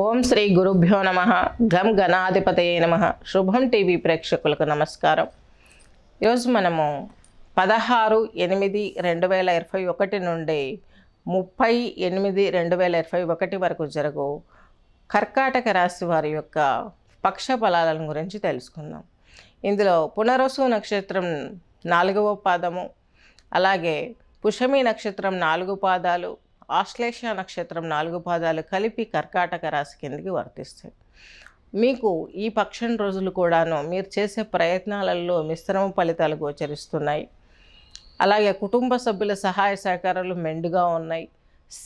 ఓం శ్రీ గురుభ్యో నమ గం గణాధిపతయే నమ శుభం టీవీ ప్రేక్షకులకు నమస్కారం ఈరోజు మనము పదహారు ఎనిమిది రెండు వేల ఇరవై ఒకటి నుండి ముప్పై ఎనిమిది రెండు వేల ఇరవై ఒకటి వరకు జరుగు కర్కాటక రాశి వారి యొక్క పక్ష ఫలాలను గురించి తెలుసుకుందాం ఇందులో పునరసు నక్షత్రం నాలుగవ పాదము అలాగే పుషమి నక్షత్రం నాలుగు పాదాలు ఆశ్లేష నక్షత్రం నాలుగు పాదాలు కలిపి కర్కాటక రాశి కిందకి వర్తిస్తాయి మీకు ఈ పక్షం రోజులు కూడాను మీరు చేసే ప్రయత్నాలలో మిశ్రమ ఫలితాలు గోచరిస్తున్నాయి అలాగే కుటుంబ సభ్యుల సహాయ సహకారాలు మెండుగా ఉన్నాయి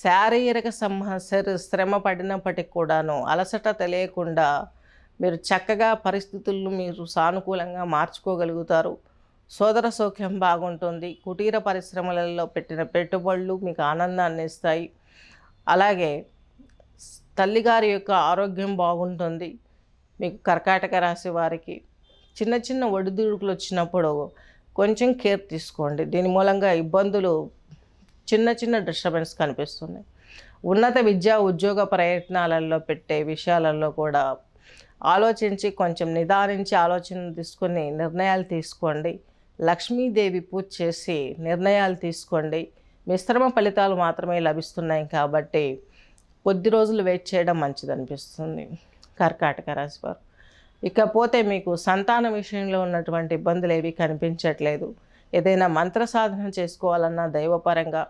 శారీరక సంహసర శ్రమ పడినప్పటికి కూడాను అలసట తెలియకుండా మీరు చక్కగా పరిస్థితులను మీరు సానుకూలంగా మార్చుకోగలుగుతారు సోదర సౌఖ్యం బాగుంటుంది కుటీర పరిశ్రమలలో పెట్టిన పెట్టుబడులు మీకు ఆనందాన్ని ఇస్తాయి అలాగే తల్లిగారి యొక్క ఆరోగ్యం బాగుంటుంది మీకు కర్కాటక రాశి వారికి చిన్న చిన్న ఒడిదుడుకులు వచ్చినప్పుడు కొంచెం కేర్ తీసుకోండి దీని మూలంగా ఇబ్బందులు చిన్న చిన్న డిస్టర్బెన్స్ కనిపిస్తున్నాయి ఉన్నత విద్యా ఉద్యోగ ప్రయత్నాలలో పెట్టే విషయాలలో కూడా ఆలోచించి కొంచెం నిదానించి ఆలోచన తీసుకుని నిర్ణయాలు తీసుకోండి లక్ష్మీదేవి పూజ చేసి నిర్ణయాలు తీసుకోండి మిశ్రమ ఫలితాలు మాత్రమే లభిస్తున్నాయి కాబట్టి కొద్ది రోజులు వెయిట్ చేయడం మంచిది అనిపిస్తుంది కర్కాటక వారు ఇకపోతే మీకు సంతాన విషయంలో ఉన్నటువంటి ఇబ్బందులు ఏవి కనిపించట్లేదు ఏదైనా మంత్ర సాధన చేసుకోవాలన్నా దైవపరంగా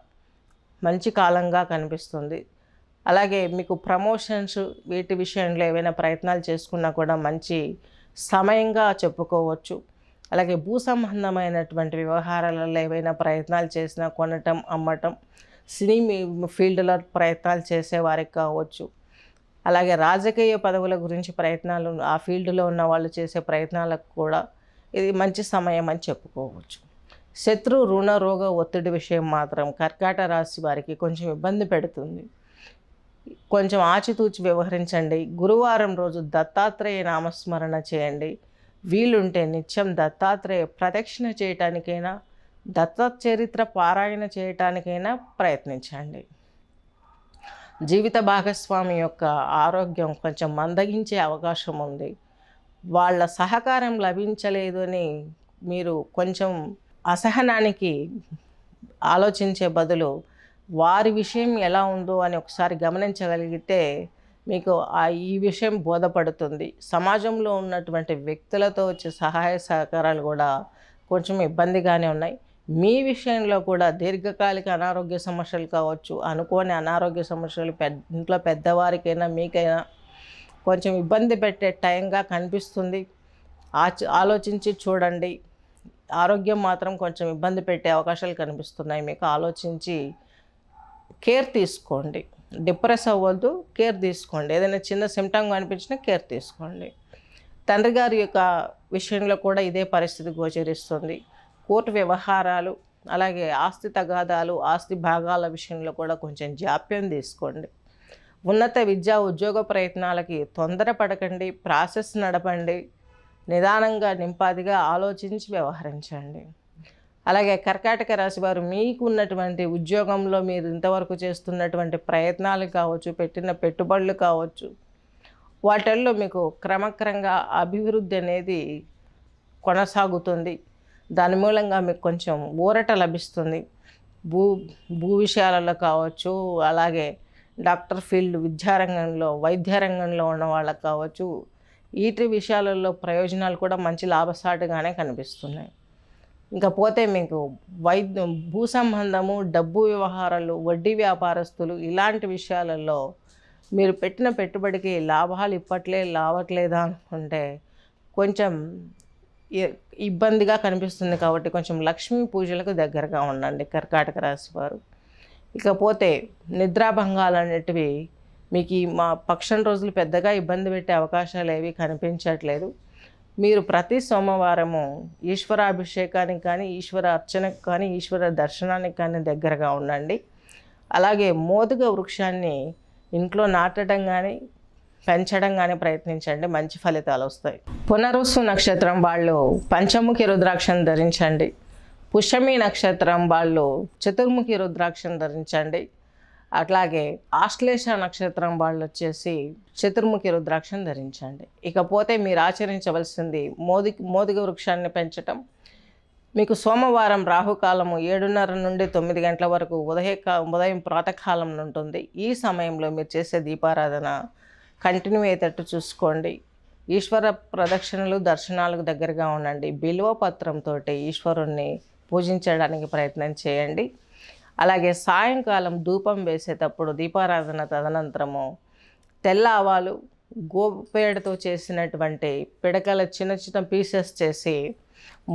మంచి కాలంగా కనిపిస్తుంది అలాగే మీకు ప్రమోషన్స్ వీటి విషయంలో ఏవైనా ప్రయత్నాలు చేసుకున్నా కూడా మంచి సమయంగా చెప్పుకోవచ్చు అలాగే భూ సంబంధమైనటువంటి వ్యవహారాలలో ఏవైనా ప్రయత్నాలు చేసినా కొనటం అమ్మటం సినీ ఫీల్డ్లో ప్రయత్నాలు చేసేవారికి కావచ్చు అలాగే రాజకీయ పదవుల గురించి ప్రయత్నాలు ఆ ఫీల్డ్లో ఉన్న వాళ్ళు చేసే ప్రయత్నాలకు కూడా ఇది మంచి సమయం అని చెప్పుకోవచ్చు శత్రు రుణ రోగ ఒత్తిడి విషయం మాత్రం కర్కాట రాశి వారికి కొంచెం ఇబ్బంది పెడుతుంది కొంచెం ఆచితూచి వ్యవహరించండి గురువారం రోజు దత్తాత్రేయ నామస్మరణ చేయండి వీలుంటే నిత్యం దత్తాత్రేయ ప్రదక్షిణ చేయటానికైనా దత్త చరిత్ర పారాయణ చేయటానికైనా ప్రయత్నించండి జీవిత భాగస్వామి యొక్క ఆరోగ్యం కొంచెం మందగించే అవకాశం ఉంది వాళ్ళ సహకారం లభించలేదు అని మీరు కొంచెం అసహనానికి ఆలోచించే బదులు వారి విషయం ఎలా ఉందో అని ఒకసారి గమనించగలిగితే మీకు ఆ ఈ విషయం బోధపడుతుంది సమాజంలో ఉన్నటువంటి వ్యక్తులతో వచ్చే సహాయ సహకారాలు కూడా కొంచెం ఇబ్బందిగానే ఉన్నాయి మీ విషయంలో కూడా దీర్ఘకాలిక అనారోగ్య సమస్యలు కావచ్చు అనుకోని అనారోగ్య సమస్యలు పెద్ద ఇంట్లో పెద్దవారికైనా మీకైనా కొంచెం ఇబ్బంది పెట్టే టైంగా కనిపిస్తుంది ఆలోచించి చూడండి ఆరోగ్యం మాత్రం కొంచెం ఇబ్బంది పెట్టే అవకాశాలు కనిపిస్తున్నాయి మీకు ఆలోచించి కేర్ తీసుకోండి డిప్రెస్ అవ్వద్దు కేర్ తీసుకోండి ఏదైనా చిన్న సిమ్టమ్ కనిపించినా కేర్ తీసుకోండి తండ్రి గారి యొక్క విషయంలో కూడా ఇదే పరిస్థితి గోచరిస్తుంది కోర్టు వ్యవహారాలు అలాగే ఆస్తి తగాదాలు ఆస్తి భాగాల విషయంలో కూడా కొంచెం జాప్యం తీసుకోండి ఉన్నత విద్యా ఉద్యోగ ప్రయత్నాలకి తొందరపడకండి ప్రాసెస్ నడపండి నిదానంగా నింపాదిగా ఆలోచించి వ్యవహరించండి అలాగే కర్కాటక రాశి వారు మీకున్నటువంటి ఉద్యోగంలో మీరు ఇంతవరకు చేస్తున్నటువంటి ప్రయత్నాలు కావచ్చు పెట్టిన పెట్టుబడులు కావచ్చు వాటిల్లో మీకు క్రమక్రమంగా అభివృద్ధి అనేది కొనసాగుతుంది దాని మూలంగా మీకు కొంచెం ఊరట లభిస్తుంది భూ భూ విషయాలలో కావచ్చు అలాగే డాక్టర్ ఫీల్డ్ విద్యారంగంలో వైద్య రంగంలో ఉన్న వాళ్ళకు కావచ్చు ఈటి విషయాలలో ప్రయోజనాలు కూడా మంచి లాభసాటుగానే కనిపిస్తున్నాయి ఇంకా పోతే మీకు వైద్యం భూ సంబంధము డబ్బు వ్యవహారాలు వడ్డీ వ్యాపారస్తులు ఇలాంటి విషయాలలో మీరు పెట్టిన పెట్టుబడికి లాభాలు ఇప్పట్లే లావట్లేదా అనుకుంటే కొంచెం ఇబ్బందిగా కనిపిస్తుంది కాబట్టి కొంచెం లక్ష్మీ పూజలకు దగ్గరగా ఉండండి కర్కాటక రాశి వారు ఇకపోతే నిద్రాభంగాలు అనేటివి మీకు మా పక్షం రోజులు పెద్దగా ఇబ్బంది పెట్టే అవకాశాలు ఏవి కనిపించట్లేదు మీరు ప్రతి సోమవారము ఈశ్వరాభిషేకానికి కానీ ఈశ్వర అర్చనకు కానీ ఈశ్వర దర్శనానికి కానీ దగ్గరగా ఉండండి అలాగే మోదుగ వృక్షాన్ని ఇంట్లో నాటడం కానీ పెంచడం కానీ ప్రయత్నించండి మంచి ఫలితాలు వస్తాయి పునరుసు నక్షత్రం వాళ్ళు పంచముఖి రుద్రాక్షను ధరించండి పుష్యమి నక్షత్రం వాళ్ళు చతుర్ముఖి రుద్రాక్షను ధరించండి అట్లాగే ఆశ్లేష నక్షత్రం వాళ్ళు వచ్చేసి చతుర్ముఖి రుద్రాక్షను ధరించండి ఇకపోతే మీరు ఆచరించవలసింది మోది మోదిగ వృక్షాన్ని పెంచటం మీకు సోమవారం రాహుకాలము ఏడున్నర నుండి తొమ్మిది గంటల వరకు ఉదయ ఉదయం ప్రాతకాలం ఉంటుంది ఈ సమయంలో మీరు చేసే దీపారాధన కంటిన్యూ అయ్యేటట్టు చూసుకోండి ఈశ్వర ప్రదక్షిణలు దర్శనాలకు దగ్గరగా ఉండండి బిల్వ పత్రంతో ఈశ్వరుణ్ణి పూజించడానికి ప్రయత్నం చేయండి అలాగే సాయంకాలం ధూపం వేసేటప్పుడు దీపారాధన తదనంతరము తెల్ల ఆవాలు గోపేడతో చేసినటువంటి పిడకల చిన్న చిన్న పీసెస్ చేసి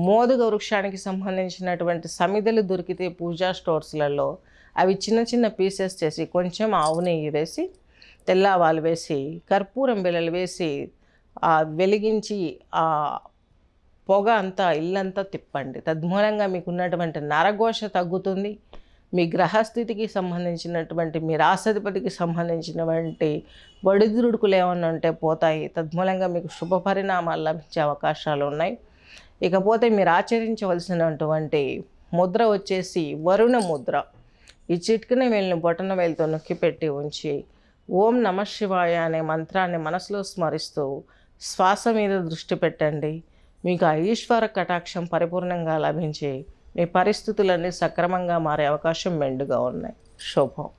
మోదుగ వృక్షానికి సంబంధించినటువంటి సమిధలు దొరికితే పూజా స్టోర్స్లలో అవి చిన్న చిన్న పీసెస్ చేసి కొంచెం ఆవు నెయ్యి వేసి తెల్లవాలు వేసి కర్పూరం బిళ్ళలు వేసి వెలిగించి ఆ పొగ అంతా ఇల్లంతా తిప్పండి తద్మూలంగా మీకు ఉన్నటువంటి నరఘోష తగ్గుతుంది మీ గ్రహస్థితికి సంబంధించినటువంటి మీ రాష్ట్రాధిపతికి సంబంధించినటువంటి బడిదురుడుకులు ఏమన్నా ఉంటే పోతాయి తద్మూలంగా మీకు శుభ పరిణామాలు లభించే అవకాశాలు ఉన్నాయి ఇకపోతే మీరు ఆచరించవలసినటువంటి ముద్ర వచ్చేసి వరుణ ముద్ర ఈ చిట్కిన వేలిని బొటన వేలుతో నొక్కిపెట్టి ఉంచి ఓం నమ శివాయ అనే మంత్రాన్ని మనసులో స్మరిస్తూ శ్వాస మీద దృష్టి పెట్టండి మీకు ఆ ఈశ్వర కటాక్షం పరిపూర్ణంగా లభించి మీ పరిస్థితులన్నీ సక్రమంగా మారే అవకాశం మెండుగా ఉన్నాయి శుభం